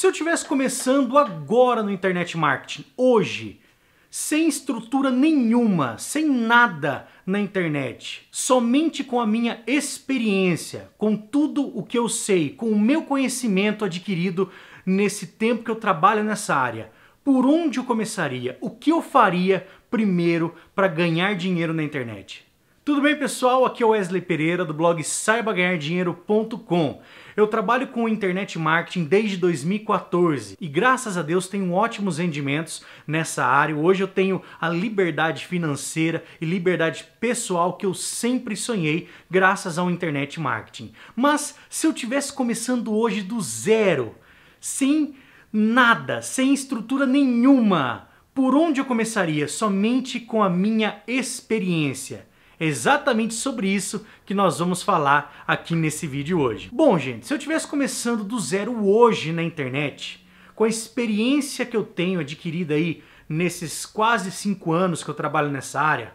Se eu tivesse começando agora no internet marketing, hoje, sem estrutura nenhuma, sem nada na internet, somente com a minha experiência, com tudo o que eu sei, com o meu conhecimento adquirido nesse tempo que eu trabalho nessa área. Por onde eu começaria? O que eu faria primeiro para ganhar dinheiro na internet? Tudo bem, pessoal? Aqui é o Wesley Pereira do blog saibaganhardinheiro.com. Eu trabalho com internet marketing desde 2014 e graças a Deus tenho ótimos rendimentos nessa área. Hoje eu tenho a liberdade financeira e liberdade pessoal que eu sempre sonhei graças ao internet marketing. Mas se eu tivesse começando hoje do zero, sem nada, sem estrutura nenhuma, por onde eu começaria? Somente com a minha experiência. É exatamente sobre isso que nós vamos falar aqui nesse vídeo hoje. Bom, gente, se eu estivesse começando do zero hoje na internet, com a experiência que eu tenho adquirida aí nesses quase cinco anos que eu trabalho nessa área,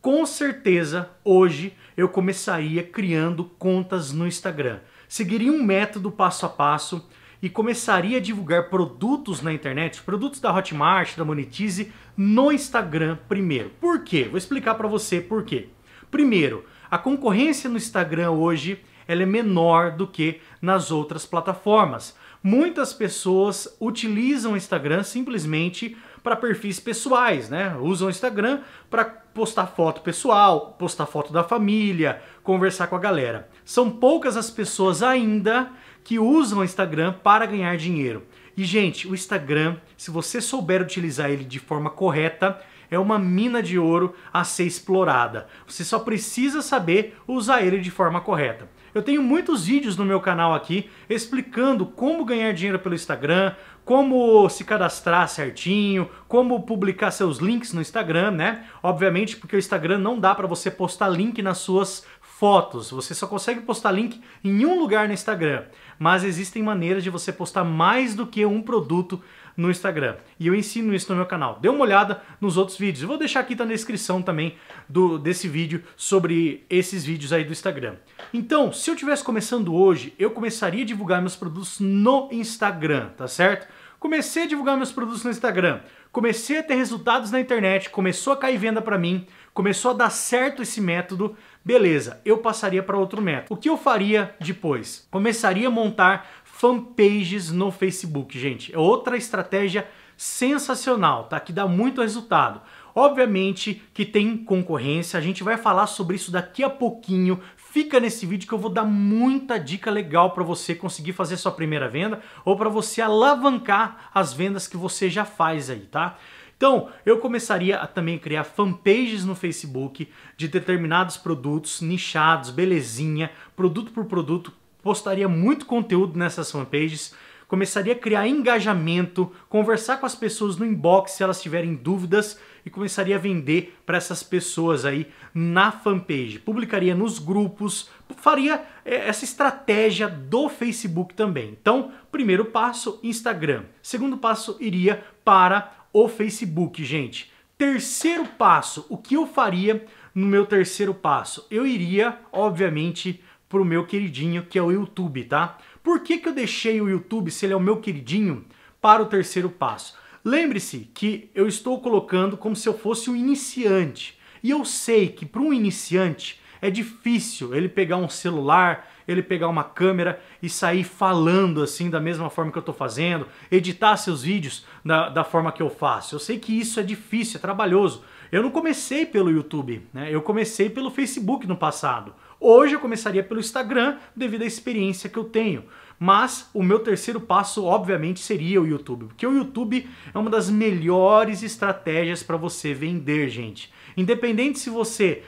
com certeza hoje eu começaria criando contas no Instagram. Seguiria um método passo a passo e começaria a divulgar produtos na internet, produtos da Hotmart, da Monetize, no Instagram primeiro. Por quê? Vou explicar para você por quê. Primeiro, a concorrência no Instagram hoje ela é menor do que nas outras plataformas. Muitas pessoas utilizam o Instagram simplesmente para perfis pessoais, né? Usam o Instagram para postar foto pessoal, postar foto da família, conversar com a galera. São poucas as pessoas ainda que usam o Instagram para ganhar dinheiro. E gente, o Instagram, se você souber utilizar ele de forma correta, é uma mina de ouro a ser explorada. Você só precisa saber usar ele de forma correta. Eu tenho muitos vídeos no meu canal aqui explicando como ganhar dinheiro pelo Instagram, como se cadastrar certinho, como publicar seus links no Instagram, né? Obviamente, porque o Instagram não dá para você postar link nas suas fotos. Você só consegue postar link em um lugar no Instagram, mas existem maneiras de você postar mais do que um produto no Instagram. E eu ensino isso no meu canal. Dê uma olhada nos outros vídeos. Eu vou deixar aqui tá na descrição também do desse vídeo sobre esses vídeos aí do Instagram. Então, se eu tivesse começando hoje, eu começaria a divulgar meus produtos no Instagram, tá certo? Comecei a divulgar meus produtos no Instagram, comecei a ter resultados na internet, começou a cair venda para mim, começou a dar certo esse método, beleza, eu passaria para outro método. O que eu faria depois? Começaria a montar fanpages no Facebook, gente. É outra estratégia sensacional, tá? Que dá muito resultado. Obviamente que tem concorrência, a gente vai falar sobre isso daqui a pouquinho. Fica nesse vídeo que eu vou dar muita dica legal para você conseguir fazer sua primeira venda ou para você alavancar as vendas que você já faz aí, tá? Então, eu começaria a também criar fanpages no Facebook de determinados produtos nichados, belezinha, produto por produto, postaria muito conteúdo nessas fanpages, começaria a criar engajamento, conversar com as pessoas no inbox se elas tiverem dúvidas e começaria a vender para essas pessoas aí na fanpage. Publicaria nos grupos, faria é, essa estratégia do Facebook também. Então, primeiro passo, Instagram. Segundo passo, iria para o Facebook, gente. Terceiro passo, o que eu faria no meu terceiro passo? Eu iria, obviamente, pro meu queridinho, que é o YouTube, tá? Por que, que eu deixei o YouTube, se ele é o meu queridinho, para o terceiro passo? Lembre-se que eu estou colocando como se eu fosse um iniciante. E eu sei que para um iniciante é difícil ele pegar um celular, ele pegar uma câmera e sair falando assim da mesma forma que eu estou fazendo, editar seus vídeos da, da forma que eu faço. Eu sei que isso é difícil, é trabalhoso. Eu não comecei pelo YouTube, né? eu comecei pelo Facebook no passado. Hoje eu começaria pelo Instagram devido à experiência que eu tenho. Mas o meu terceiro passo, obviamente, seria o YouTube, porque o YouTube é uma das melhores estratégias para você vender, gente. Independente se você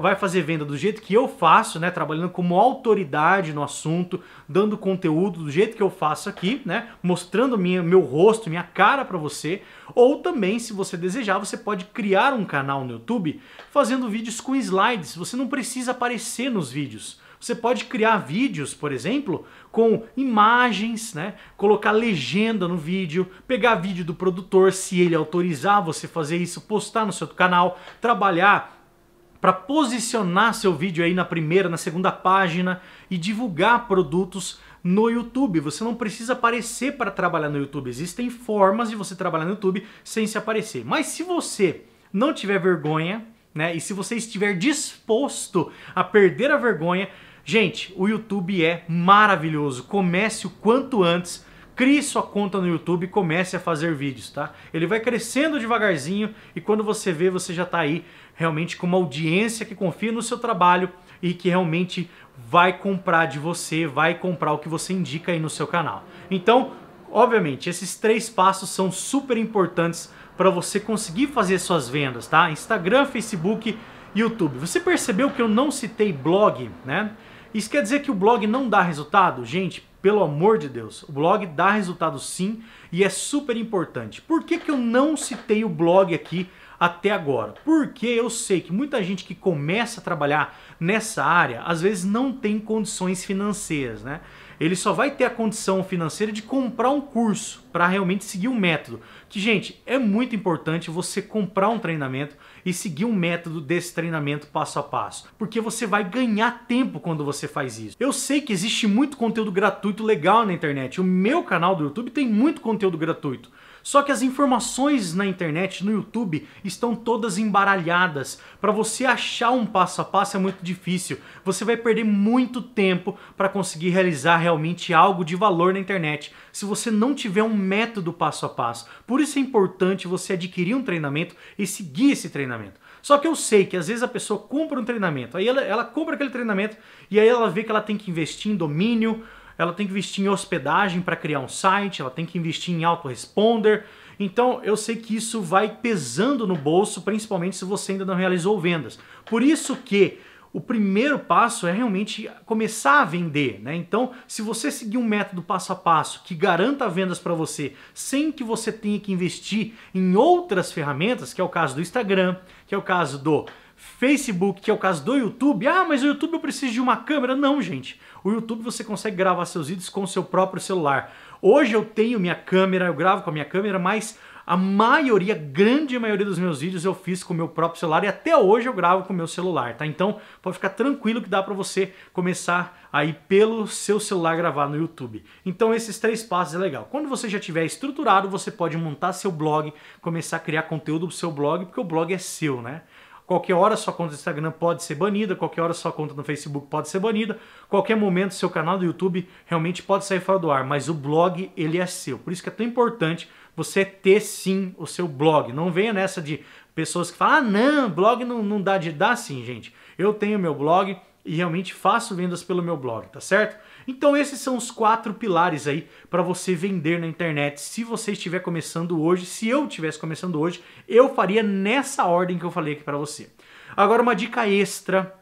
vai fazer venda do jeito que eu faço, né, trabalhando como autoridade no assunto, dando conteúdo do jeito que eu faço aqui, né, mostrando minha, meu rosto, minha cara para você, ou também, se você desejar, você pode criar um canal no YouTube fazendo vídeos com slides. Você não precisa aparecer nos vídeos. Você pode criar vídeos, por exemplo, com imagens, né? Colocar legenda no vídeo, pegar vídeo do produtor, se ele autorizar você fazer isso, postar no seu canal, trabalhar para posicionar seu vídeo aí na primeira, na segunda página e divulgar produtos no YouTube. Você não precisa aparecer para trabalhar no YouTube. Existem formas de você trabalhar no YouTube sem se aparecer. Mas se você não tiver vergonha, né? E se você estiver disposto a perder a vergonha, Gente, o YouTube é maravilhoso. Comece o quanto antes crie sua conta no YouTube e comece a fazer vídeos, tá? Ele vai crescendo devagarzinho e quando você vê, você já está aí realmente com uma audiência que confia no seu trabalho e que realmente vai comprar de você, vai comprar o que você indica aí no seu canal. Então, obviamente, esses três passos são super importantes para você conseguir fazer suas vendas, tá? Instagram, Facebook, YouTube. Você percebeu que eu não citei blog, né? Isso quer dizer que o blog não dá resultado? Gente, pelo amor de Deus, o blog dá resultado sim e é super importante. Por que, que eu não citei o blog aqui até agora? Porque eu sei que muita gente que começa a trabalhar nessa área às vezes não tem condições financeiras, né? Ele só vai ter a condição financeira de comprar um curso para realmente seguir o um método. Que, gente, é muito importante você comprar um treinamento e seguir um método desse treinamento passo a passo, porque você vai ganhar tempo quando você faz isso. Eu sei que existe muito conteúdo gratuito legal na internet, o meu canal do YouTube tem muito conteúdo gratuito, só que as informações na internet, no YouTube, estão todas embaralhadas. Para você achar um passo a passo é muito difícil. Você vai perder muito tempo para conseguir realizar realmente algo de valor na internet se você não tiver um método passo a passo. Por isso é importante você adquirir um treinamento e seguir esse treinamento. Só que eu sei que às vezes a pessoa compra um treinamento, aí ela, ela compra aquele treinamento e aí ela vê que ela tem que investir em domínio, ela tem que investir em hospedagem para criar um site, ela tem que investir em autoresponder. Então eu sei que isso vai pesando no bolso, principalmente se você ainda não realizou vendas. Por isso que o primeiro passo é realmente começar a vender, né? Então, se você seguir um método passo a passo que garanta vendas para você, sem que você tenha que investir em outras ferramentas, que é o caso do Instagram, que é o caso do Facebook, que é o caso do YouTube. Ah, mas o YouTube eu preciso de uma câmera. Não, gente. O YouTube você consegue gravar seus vídeos com o seu próprio celular. Hoje eu tenho minha câmera, eu gravo com a minha câmera, mas a maioria, grande maioria dos meus vídeos eu fiz com o meu próprio celular e até hoje eu gravo com o meu celular, tá? Então pode ficar tranquilo que dá para você começar aí pelo seu celular gravar no YouTube. Então esses três passos é legal. Quando você já tiver estruturado, você pode montar seu blog, começar a criar conteúdo pro seu blog, porque o blog é seu, né? Qualquer hora sua conta do Instagram pode ser banida, qualquer hora sua conta no Facebook pode ser banida, qualquer momento seu canal do YouTube realmente pode sair fora do ar, mas o blog ele é seu. Por isso que é tão importante você ter sim o seu blog. Não venha nessa de pessoas que falam: "Ah, não, blog não, não dá de dar sim, gente". Eu tenho meu blog e realmente faço vendas pelo meu blog, tá certo? Então esses são os quatro pilares aí para você vender na internet. Se você estiver começando hoje, se eu estivesse começando hoje, eu faria nessa ordem que eu falei aqui para você. Agora uma dica extra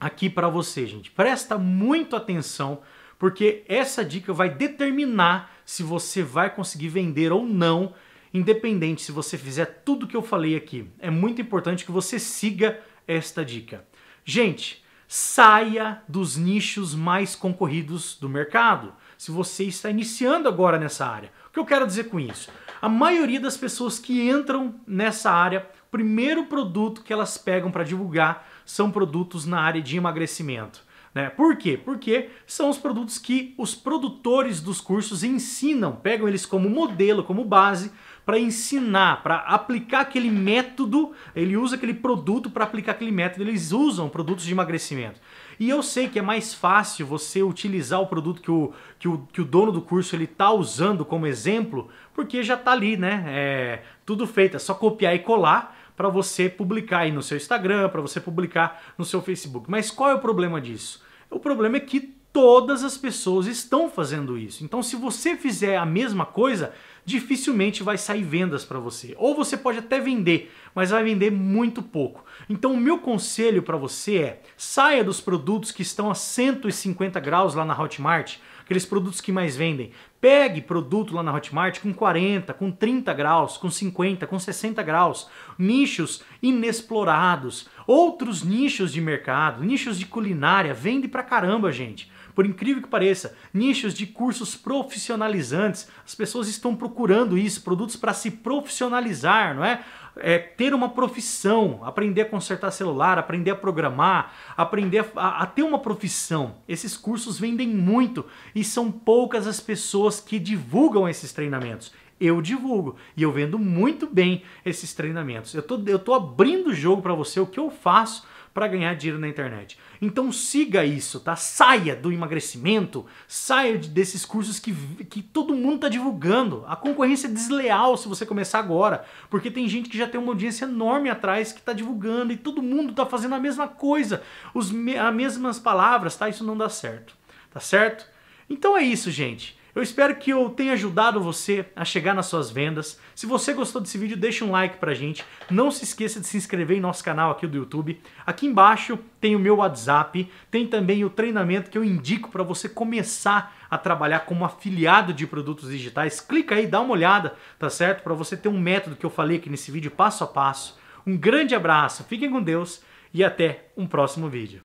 aqui para você, gente. Presta muito atenção porque essa dica vai determinar se você vai conseguir vender ou não, independente se você fizer tudo que eu falei aqui. É muito importante que você siga esta dica. Gente, saia dos nichos mais concorridos do mercado. Se você está iniciando agora nessa área, o que eu quero dizer com isso? A maioria das pessoas que entram nessa área, o primeiro produto que elas pegam para divulgar são produtos na área de emagrecimento. Né? Por quê? Porque são os produtos que os produtores dos cursos ensinam, pegam eles como modelo, como base para ensinar, para aplicar aquele método, ele usa aquele produto para aplicar aquele método, eles usam produtos de emagrecimento. E eu sei que é mais fácil você utilizar o produto que o, que o, que o dono do curso ele tá usando como exemplo, porque já tá ali, né? É, tudo feito, é só copiar e colar para você publicar aí no seu Instagram, para você publicar no seu Facebook. Mas qual é o problema disso? O problema é que todas as pessoas estão fazendo isso. Então, se você fizer a mesma coisa, dificilmente vai sair vendas para você. Ou você pode até vender, mas vai vender muito pouco. Então, o meu conselho para você é: saia dos produtos que estão a 150 graus lá na Hotmart, aqueles produtos que mais vendem. Pegue produto lá na Hotmart com 40, com 30 graus, com 50, com 60 graus, nichos inexplorados, outros nichos de mercado, nichos de culinária, vende pra caramba, gente. Por incrível que pareça, nichos de cursos profissionalizantes, as pessoas estão procurando isso, produtos para se profissionalizar, não é? é? Ter uma profissão, aprender a consertar celular, aprender a programar, aprender a, a ter uma profissão. Esses cursos vendem muito e são poucas as pessoas que divulgam esses treinamentos eu divulgo e eu vendo muito bem esses treinamentos. Eu tô, tô abrindo o jogo para você, o que eu faço para ganhar dinheiro na internet. Então siga isso, tá? Saia do emagrecimento, saia desses cursos que, que todo mundo tá divulgando. A concorrência é desleal se você começar agora, porque tem gente que já tem uma audiência enorme atrás que tá divulgando e todo mundo tá fazendo a mesma coisa, os as mesmas palavras, tá? Isso não dá certo, tá certo? Então é isso, gente. Eu espero que eu tenha ajudado você a chegar nas suas vendas. Se você gostou desse vídeo, deixa um like pra gente. Não se esqueça de se inscrever em nosso canal aqui do YouTube. Aqui embaixo tem o meu WhatsApp, tem também o treinamento que eu indico para você começar a trabalhar como afiliado de produtos digitais. Clica aí, dá uma olhada, tá certo? Para você ter um método que eu falei aqui nesse vídeo passo a passo. Um grande abraço, fiquem com Deus e até um próximo vídeo.